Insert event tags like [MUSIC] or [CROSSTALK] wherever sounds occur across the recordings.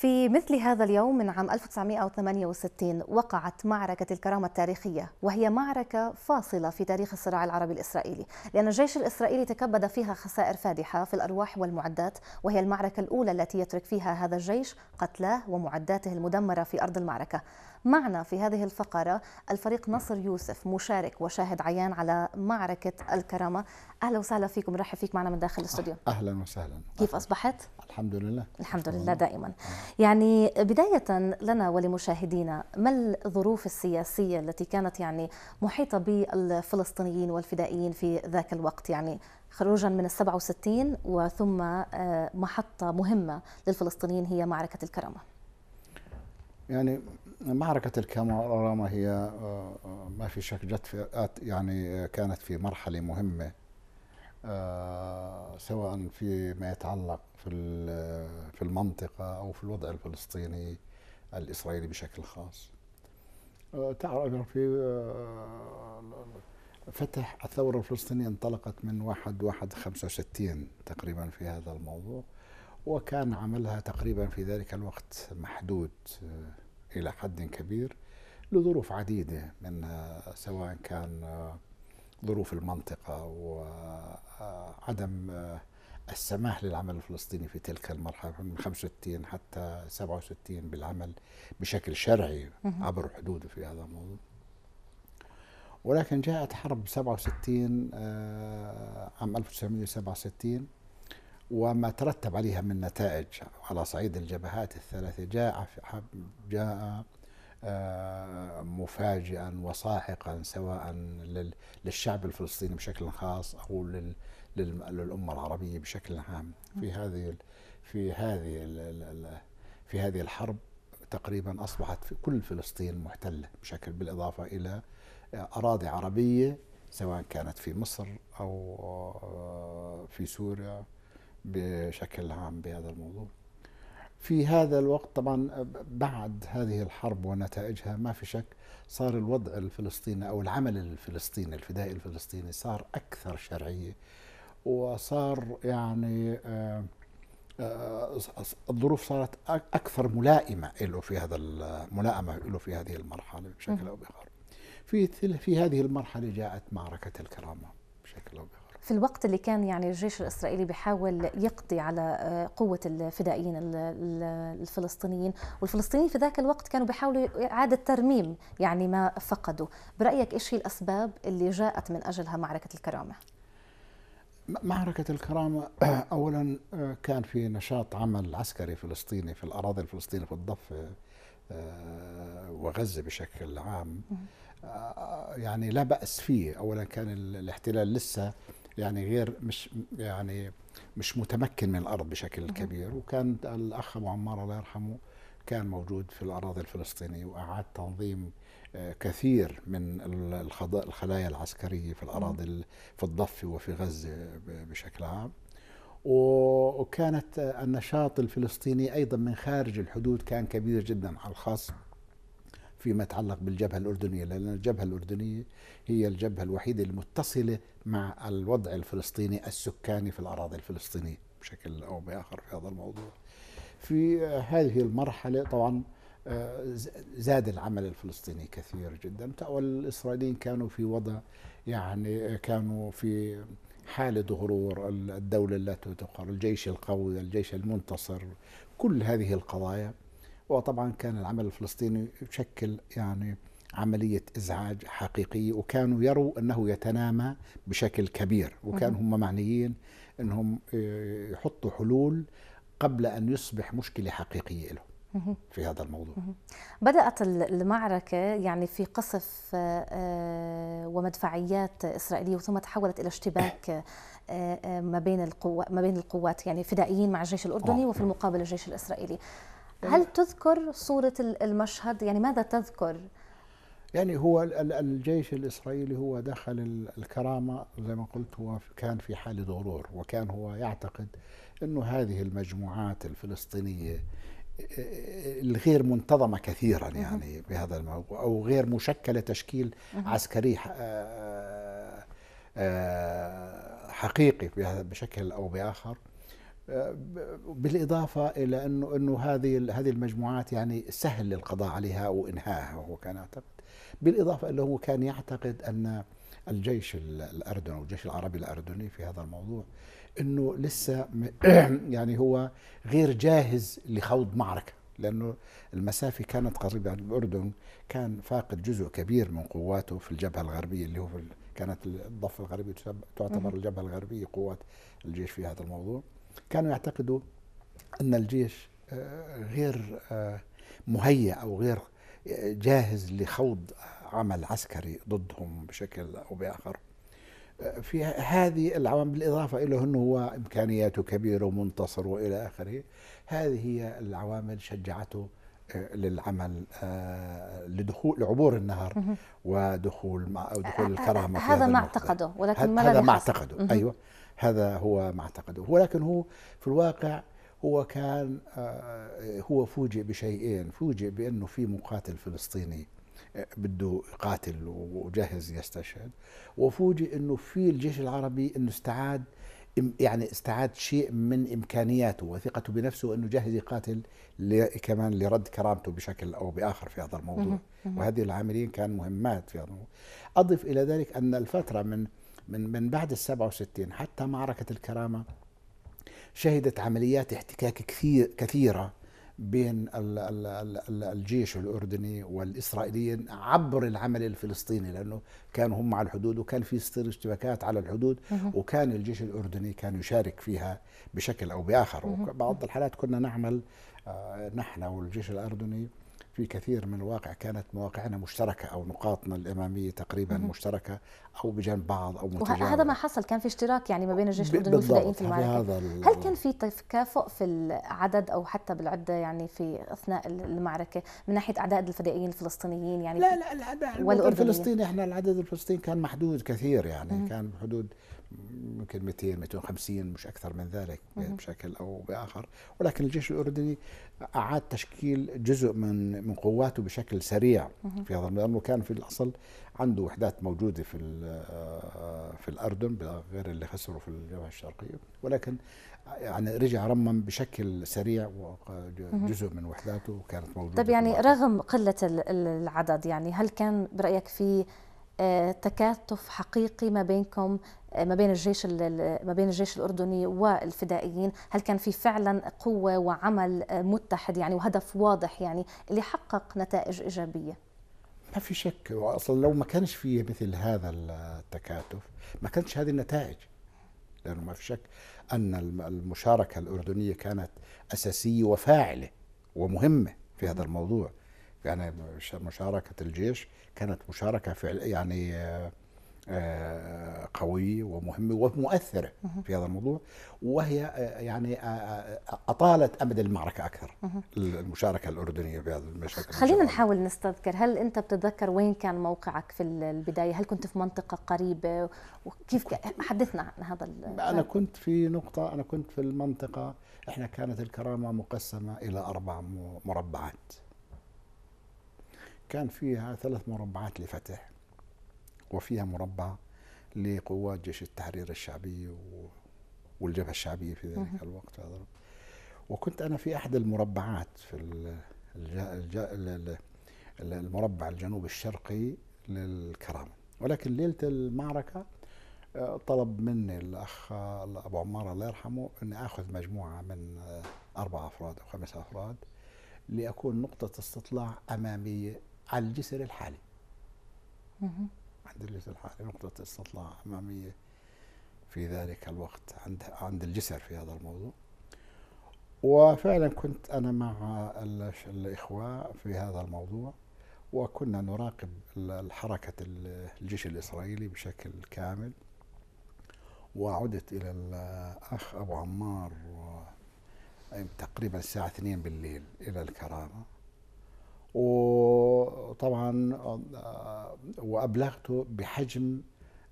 في مثل هذا اليوم من عام 1968 وقعت معركة الكرامة التاريخية وهي معركة فاصلة في تاريخ الصراع العربي الإسرائيلي لأن الجيش الإسرائيلي تكبد فيها خسائر فادحة في الأرواح والمعدات وهي المعركة الأولى التي يترك فيها هذا الجيش قتلاه ومعداته المدمرة في أرض المعركة معنا في هذه الفقرة الفريق نصر يوسف مشارك وشاهد عيان على معركة الكرامة أهلا وسهلا فيكم رحب فيك معنا من داخل الاستوديو أه، أهلا وسهلا كيف أصبحت؟ الحمد لله الحمد لله دائما آه. يعني بداية لنا ولمشاهدينا ما الظروف السياسية التي كانت يعني محيطة بالفلسطينيين والفدائيين في ذاك الوقت يعني خروجا من ال 67 وثم آه، محطة مهمة للفلسطينيين هي معركة الكرامة يعني معركة الكرامة هي آه، آه، ما في شك جت في يعني آه، كانت في مرحلة مهمة سواء في ما يتعلق في في المنطقة أو في الوضع الفلسطيني الإسرائيلي بشكل خاص تعرف يعني في فتح الثورة الفلسطينية انطلقت من واحد واحد خمسة وستين تقريبا في هذا الموضوع وكان عملها تقريبا في ذلك الوقت محدود إلى حد كبير لظروف عديدة منها آه، سواء كان آه، ظروف المنطقة وعدم آه، السماح للعمل الفلسطيني في تلك المرحلة من 65 حتى 67 بالعمل بشكل شرعي عبر حدوده في هذا الموضوع ولكن جاءت حرب 67 عام 1967 وما ترتب عليها من نتائج على صعيد الجبهات الثلاثة جاء جاء آه، مفاجئا وصاحقا سواء للشعب الفلسطيني بشكل خاص او للامه العربيه بشكل عام في هذه في هذه في هذه الحرب تقريبا اصبحت في كل فلسطين محتله بشكل بالاضافه الى آه، اراضي عربيه سواء كانت في مصر او آه، في سوريا بشكل عام بهذا الموضوع في هذا الوقت طبعا بعد هذه الحرب ونتائجها ما في شك صار الوضع الفلسطيني او العمل الفلسطيني الفدائي الفلسطيني صار اكثر شرعيه وصار يعني آه، آه، الظروف صارت اكثر ملائمه له في هذا ملائمه له في هذه المرحله بشكل او باخر في في هذه المرحله جاءت معركه الكرامه بشكل او باخر في الوقت اللي كان يعني الجيش الإسرائيلي بيحاول يقضي على آه، قوة الفدائيين الفلسطينيين والفلسطينيين في ذاك الوقت كانوا بيحاولوا إعادة ترميم يعني ما فقدوا برأيك إيش هي الأسباب اللي جاءت من أجلها معركة الكرامة؟ معركة الكرامة [CLEARS THROAT] أولا آه، كان في نشاط عمل عسكري فلسطيني في الأراضي الفلسطينية في الضفة آه، وغزة بشكل عام يعني لا بأس فيه أولا كان الاحتلال لسه يعني غير مش يعني مش متمكن من الارض بشكل كبير وكان الاخ ابو عمار الله يرحمه كان موجود في الاراضي الفلسطينيه واعاد تنظيم آه، كثير من الخلايا العسكريه في الاراضي في الضفه وفي غزه بشكل عام وكانت آه، النشاط الفلسطيني ايضا من خارج الحدود كان كبير جدا على الخاص فيما يتعلق بالجبهة الأردنية لأن الجبهة الأردنية هي الجبهة الوحيدة المتصلة مع الوضع الفلسطيني السكاني في الأراضي الفلسطينية بشكل أو بآخر في هذا الموضوع في هذه المرحلة طبعا آه، زاد العمل الفلسطيني كثير جدا والإسرائيليين كانوا في وضع يعني آه، كانوا في حالة غرور الدولة التي تقر الجيش القوي الجيش المنتصر كل هذه القضايا وطبعا كان العمل الفلسطيني يشكل يعني عملية إزعاج حقيقية وكانوا يروا أنه يتنامى بشكل كبير وكانوا هم معنيين أنهم يحطوا حلول قبل أن يصبح مشكلة حقيقية لهم في هذا الموضوع بدأت المعركة يعني في قصف آه، آه، ومدفعيات إسرائيلية وثم تحولت إلى اشتباك آه، ما بين القوات ما بين القوات يعني فدائيين مع الجيش الأردني وفي المقابل الجيش الإسرائيلي هل تذكر صورة المشهد يعني ماذا تذكر يعني هو الجيش الإسرائيلي هو دخل الكرامة زي ما قلت هو كان في حال غرور وكان هو يعتقد أنه هذه المجموعات الفلسطينية الغير منتظمة كثيرا يعني بهذا الموضوع أو غير مشكلة تشكيل عسكري حقيقي بشكل أو بآخر بالاضافه الى انه انه هذه هذه المجموعات يعني سهل القضاء عليها وانهائها هو كان يعتقد بالاضافه انه هو كان يعتقد ان الجيش الاردني او الجيش العربي الاردني في هذا الموضوع انه لسه [CLEARS THROAT] يعني هو غير جاهز لخوض معركه لانه المسافه كانت قريبه يعني الاردن كان فاقد جزء كبير من قواته في الجبهه الغربيه اللي هو كانت الضفه الغربيه تعتبر الجبهه الغربيه قوات الجيش في هذا الموضوع كانوا يعتقدوا أن الجيش آه، غير آه، مهيأ أو غير آه، جاهز لخوض عمل عسكري ضدهم بشكل أو بآخر في هذه العوامل بالإضافة إلى أنه هو إمكانياته كبيرة ومنتصر وإلى آخره هذه هي العوامل شجعته للعمل لدخول لعبور النهر ودخول مع أو دخول الكرامة هذا ما اعتقده ولكن هذا ما اعتقده أيوة هذا هو ما اعتقده ولكن هو في الواقع هو كان آه، هو فوجئ بشيئين فوجئ بأنه في مقاتل فلسطيني آه، بده يقاتل وجاهز يستشهد وفوجئ أنه في الجيش العربي أنه استعاد يعني استعاد شيء من إمكانياته وثقته بنفسه أنه جاهز يقاتل كمان لرد كرامته بشكل أو بآخر في هذا الموضوع وهذه العاملين كان مهمات في هذا الموضوع أضف إلى ذلك أن الفترة من من من بعد ال 67 حتى معركه الكرامه شهدت عمليات احتكاك كثير كثيره بين الجيش الاردني والاسرائيليين عبر العمل الفلسطيني لانه كانوا هم على الحدود وكان في اشتباكات على الحدود وكان الجيش الاردني كان يشارك فيها بشكل او باخر وبعض الحالات كنا نعمل آه، نحن والجيش الاردني في كثير من الواقع كانت مواقعنا مشتركه او نقاطنا الاماميه تقريبا مم. مشتركه او بجانب بعض او متجاوبه وهذا ما حصل كان في اشتراك يعني ما بين الجيش الاردني والفدائيين في المعركه هذا هل كان في تكافؤ في العدد او حتى بالعده يعني في اثناء المعركه من ناحيه اعداد الفدائيين الفلسطينيين يعني لا لا العدد الفلسطيني احنا العدد الفلسطيني كان محدود كثير يعني مم. كان بحدود يمكن 200 250 مش اكثر من ذلك بشكل او باخر ولكن الجيش الاردني اعاد تشكيل جزء من من قواته بشكل سريع في هذا لانه كان في الاصل عنده وحدات موجوده في في الاردن غير اللي خسروا في الجبهه الشرقيه ولكن يعني رجع رمم بشكل سريع جزء من وحداته كانت موجوده طيب يعني رغم قله العدد يعني هل كان برايك في تكاتف حقيقي ما بينكم ما بين الجيش ما بين الجيش الاردني والفدائيين، هل كان في فعلا قوه وعمل متحد يعني وهدف واضح يعني اللي حقق نتائج ايجابيه؟ ما في شك اصلا لو ما كانش في مثل هذا التكاتف ما كانتش هذه النتائج لانه ما في شك ان المشاركه الاردنيه كانت اساسيه وفاعله ومهمه في هذا الموضوع يعني مشاركة الجيش كانت مشاركة فعل يعني آه، آه، قوية ومهمة ومؤثرة في هذا الموضوع وهي آه، يعني أطالت أمد المعركة أكثر المشاركة الأردنية في هذا المشاكل خلينا نحاول نستذكر هل أنت بتتذكر وين كان موقعك في البداية هل كنت في منطقة قريبة وكيف حدثنا عن هذا أنا كنت في نقطة أنا كنت في المنطقة إحنا كانت الكرامة مقسمة إلى أربع مربعات كان فيها ثلاث مربعات لفتح وفيها مربع لقوات جيش التحرير الشعبي والجبهة الشعبية في ذلك الوقت هذا وكنت أنا في أحد المربعات في الجا الجا المربع الجنوب الشرقي للكرامة ولكن ليلة المعركة آه، طلب مني الأخ أبو عمار الله يرحمه أني أخذ مجموعة من آه، أربع أفراد أو خمس أفراد لأكون نقطة استطلاع أمامية على الجسر الحالي عند الجسر الحالي نقطة استطلاع أمامية في ذلك الوقت عند عند الجسر في هذا الموضوع وفعلا كنت أنا مع الإخوة في هذا الموضوع وكنا نراقب حركة الجيش الإسرائيلي بشكل كامل وعدت إلى الأخ أبو عمار تقريبا الساعة 2 بالليل إلى الكرامة و طبعا آه، وابلغته بحجم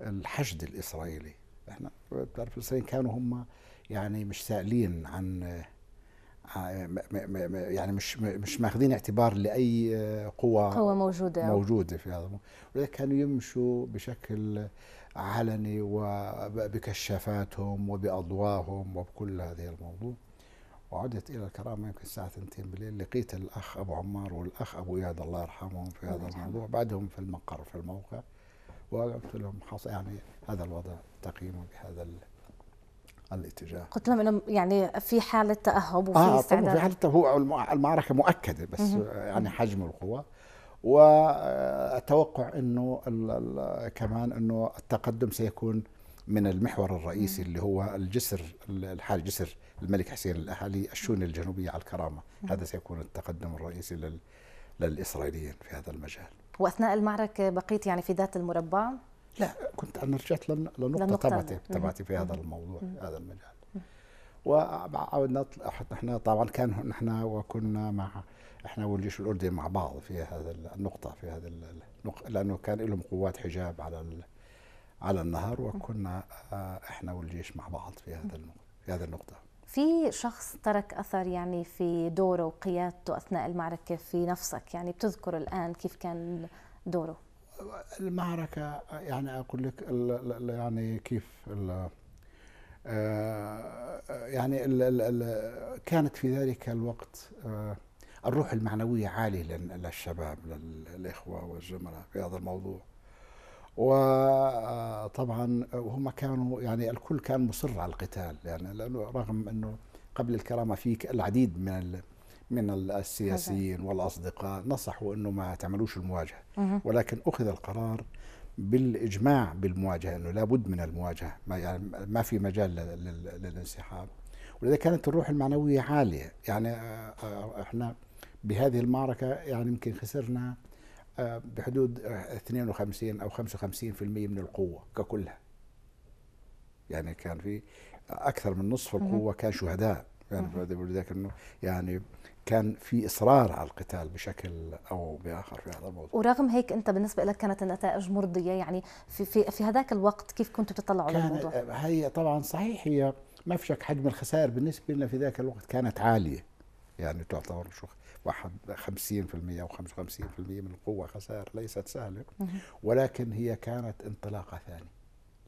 الحشد الاسرائيلي احنا بتعرف الاسرائيليين كانوا هم يعني مش سائلين عن آه، يعني مش مش ماخذين اعتبار لاي آه، قوه قوه موجوده موجوده في هذا ولذلك كانوا يمشوا بشكل علني وبكشافاتهم وباضواهم وبكل هذه الموضوع وعدت إلى الكرامة يمكن الساعة 2 بالليل لقيت الأخ أبو عمار والأخ أبو إياد الله يرحمهم في هذا الموضوع بعدهم في المقر في الموقع وقلت لهم حصل يعني هذا الوضع تقييمه بهذا الاتجاه قلت لهم انه يعني في حاله تاهب وفي آه استعداد في حاله هو المعركه مؤكده بس يعني حجم القوى واتوقع انه كمان انه التقدم سيكون من المحور الرئيسي اللي هو الجسر الحال جسر الملك حسين الاهالي الشؤون الجنوبية على الكرامة هذا سيكون التقدم الرئيسي لل للإسرائيليين في هذا المجال وأثناء المعركة بقيت يعني في ذات المربع؟ لا كنت أنا رجعت للنقطة تبعتي تبعتي في هذا الموضوع في هذا المجال وعاودنا احنا طبعا كان نحن وكنا مع احنا والجيش الاردني مع بعض في هذا النقطه في هذا لانه كان لهم قوات حجاب على على النهر وكنا آه، احنا والجيش مع بعض في هذا في هذه النقطه في شخص ترك اثر يعني في دوره وقيادته اثناء المعركه في نفسك يعني بتذكر الان كيف كان دوره المعركه يعني اقول لك يعني كيف آه، يعني كانت في ذلك الوقت آه، الروح المعنويه عاليه للشباب للاخوه والزملاء في هذا الموضوع وطبعا وهم كانوا يعني الكل كان مصر على القتال يعني لانه رغم انه قبل الكرامه في العديد من ال من السياسيين والاصدقاء نصحوا انه ما تعملوش المواجهه ولكن اخذ القرار بالاجماع بالمواجهه انه لابد من المواجهه ما يعني ما في مجال للانسحاب ولذا كانت الروح المعنويه عاليه يعني آه، آه، احنا بهذه المعركه يعني يمكن خسرنا آه، بحدود 52 او 55% من القوه ككلها يعني كان في اكثر من نصف القوه كان شهداء يعني لذلك انه يعني كان في اصرار على القتال بشكل او باخر في هذا الموضوع ورغم هيك انت بالنسبه لك كانت النتائج مرضيه يعني في في, في هذاك الوقت كيف كنتوا تطلعوا على الموضوع؟ هي طبعا صحيح هي ما في شك حجم الخسائر بالنسبه لنا في ذاك الوقت كانت عاليه يعني تعتبر شو واحد 50% و 55% من القوة خسائر ليست سهلة ولكن هي كانت انطلاقة ثانية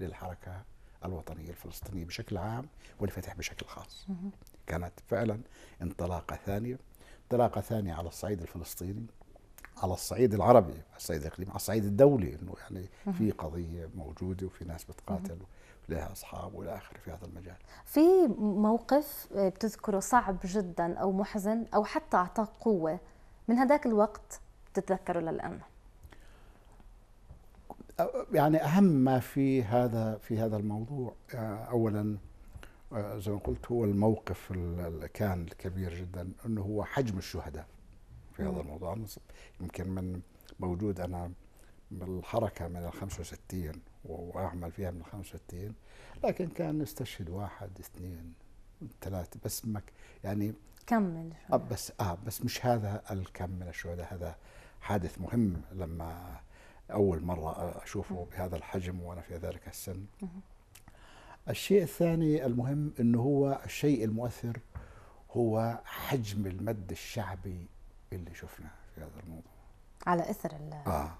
للحركة الوطنية الفلسطينية بشكل عام والفتح بشكل خاص كانت فعلا انطلاقة ثانية انطلاقة ثانية على الصعيد الفلسطيني على الصعيد العربي على الصعيد الاقليمي على الصعيد الدولي انه يعني في قضيه موجوده وفي ناس بتقاتل لها اصحاب والى اخره في هذا المجال. في موقف آه، بتذكره صعب جدا او محزن او حتى اعطاك قوه من هذاك الوقت بتتذكره للان؟ يعني اهم ما في هذا في هذا الموضوع آه، اولا آه، زي ما قلت هو الموقف اللي كان الكبير جدا انه هو حجم الشهداء في هذا الموضوع يمكن من موجود انا بالحركه من ال 65 واعمل فيها من 65 لكن كان نستشهد واحد اثنين ثلاثه بس مك يعني كم من الشهداء بس اه بس مش هذا الكم من الشهداء هذا حادث مهم لما اول مره اشوفه بهذا الحجم وانا في ذلك السن الشيء الثاني المهم انه هو الشيء المؤثر هو حجم المد الشعبي اللي شفناه في هذا الموضوع على اثر آه.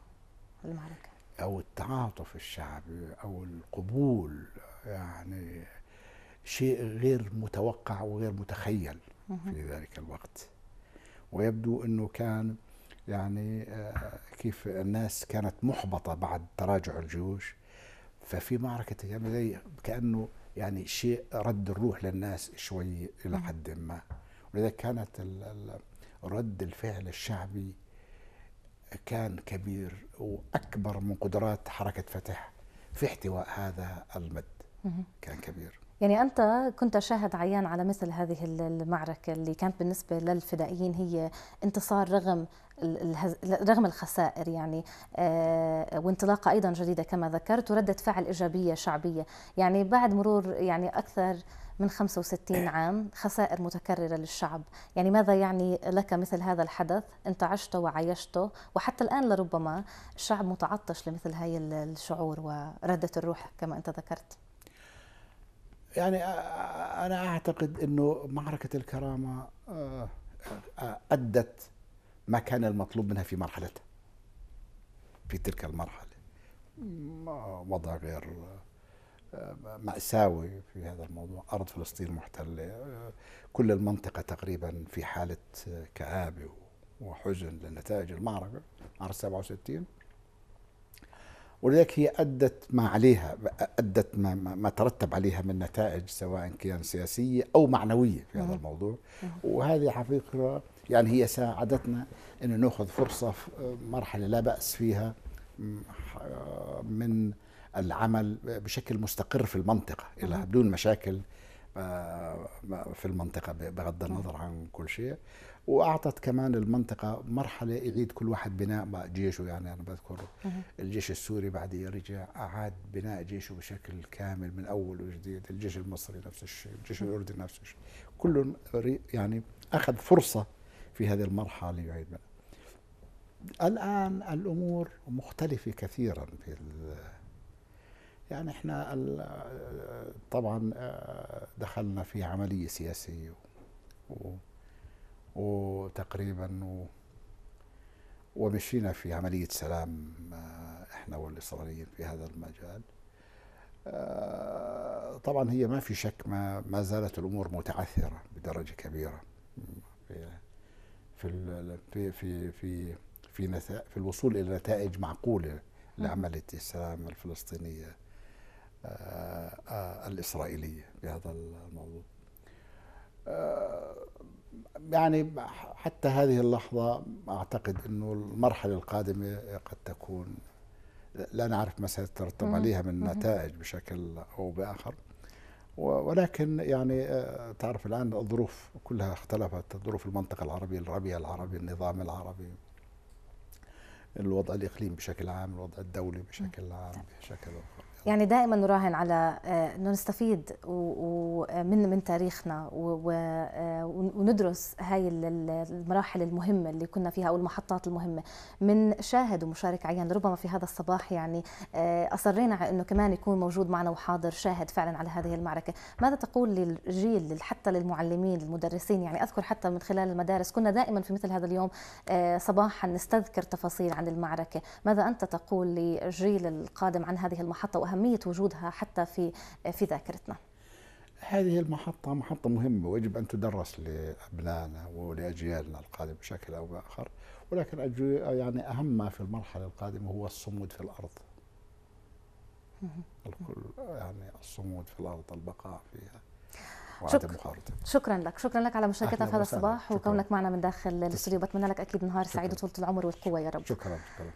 المعركه او التعاطف الشعبي او القبول يعني شيء غير متوقع وغير متخيل في ذلك الوقت ويبدو انه كان يعني آه، كيف الناس كانت محبطه بعد تراجع الجيوش ففي معركه يعني زي كانه يعني شيء رد الروح للناس شوي الى حد ما ولذلك كانت رد الفعل الشعبي كان كبير واكبر من قدرات حركه فتح في احتواء هذا المد كان كبير يعني أنت كنت شاهد عيان على مثل هذه المعركة اللي كانت بالنسبة للفدائيين هي انتصار رغم رغم الخسائر يعني آه، وانطلاقة أيضا جديدة كما ذكرت وردة فعل إيجابية شعبية يعني بعد مرور يعني أكثر من 65 إيه. عام خسائر متكررة للشعب يعني ماذا يعني لك مثل هذا الحدث أنت عشته وعايشته وحتى الآن لربما الشعب متعطش لمثل هاي الشعور وردة الروح كما أنت ذكرت يعني انا اعتقد انه معركه الكرامه ادت ما كان المطلوب منها في مرحلتها في تلك المرحله وضع غير مأساوي في هذا الموضوع أرض فلسطين محتلة كل المنطقة تقريبا في حالة كآبة وحزن لنتائج المعركة معركه 67 ولذلك هي أدت ما عليها أدت ما, ما ترتب عليها من نتائج سواء كان سياسية أو معنوية في هذا الموضوع وهذه حقيقة يعني هي ساعدتنا أن نأخذ فرصة في مرحلة لا بأس فيها من العمل بشكل مستقر في المنطقة إلى بدون مشاكل آه، في المنطقة بغض النظر عن كل شيء واعطت كمان المنطقه مرحله يعيد كل واحد بناء جيشه يعني انا بذكر الجيش السوري بعد رجع اعاد بناء جيشه بشكل كامل من اول وجديد الجيش المصري نفس الشيء الجيش الاردني نفس الشيء كل يعني اخذ فرصه في هذه المرحله ليعيد بناء الان الامور مختلفه كثيرا في يعني احنا طبعا آه، دخلنا في عمليه سياسيه و وتقريبا و ومشينا في عملية سلام آه، احنا والإسرائيليين في هذا المجال آه، طبعا هي ما في شك ما, ما زالت الأمور متعثرة بدرجة كبيرة في في في في في في, في الوصول إلى نتائج معقولة لعملية السلام الفلسطينية آه، الإسرائيلية بهذا الموضوع يعني حتى هذه اللحظة أعتقد أنه المرحلة القادمة قد تكون لا نعرف ما سيترتب عليها من نتائج بشكل أو بآخر ولكن يعني آه، تعرف الآن الظروف كلها اختلفت ظروف المنطقة العربية الربيع العربي النظام العربي الوضع الإقليمي بشكل عام الوضع الدولي بشكل عام بشكل آخر يعني دائما نراهن على آه، انه نستفيد ومن آه، من تاريخنا آه، وندرس هاي المراحل المهمه اللي كنا فيها او المحطات المهمه من شاهد ومشارك عيان ربما في هذا الصباح يعني اصرينا على انه كمان يكون موجود معنا وحاضر شاهد فعلا على هذه المعركه ماذا تقول للجيل حتى للمعلمين للمدرسين يعني اذكر حتى من خلال المدارس كنا دائما في مثل هذا اليوم صباحا نستذكر تفاصيل عن المعركه ماذا انت تقول للجيل القادم عن هذه المحطه واهميه وجودها حتى في في ذاكرتنا. هذه المحطة محطة مهمة ويجب أن تدرس لأبنائنا ولأجيالنا القادمة بشكل أو بآخر ولكن يعني أهم ما في المرحلة القادمة هو الصمود في الأرض الكل يعني الصمود في الأرض البقاء فيها شكرا شكرا لك شكرا لك على مشاركتك في هذا الصباح وكونك معنا من داخل الاستوديو بتمنى لك اكيد نهار سعيد وطول العمر والقوه يا رب شكرا شكرا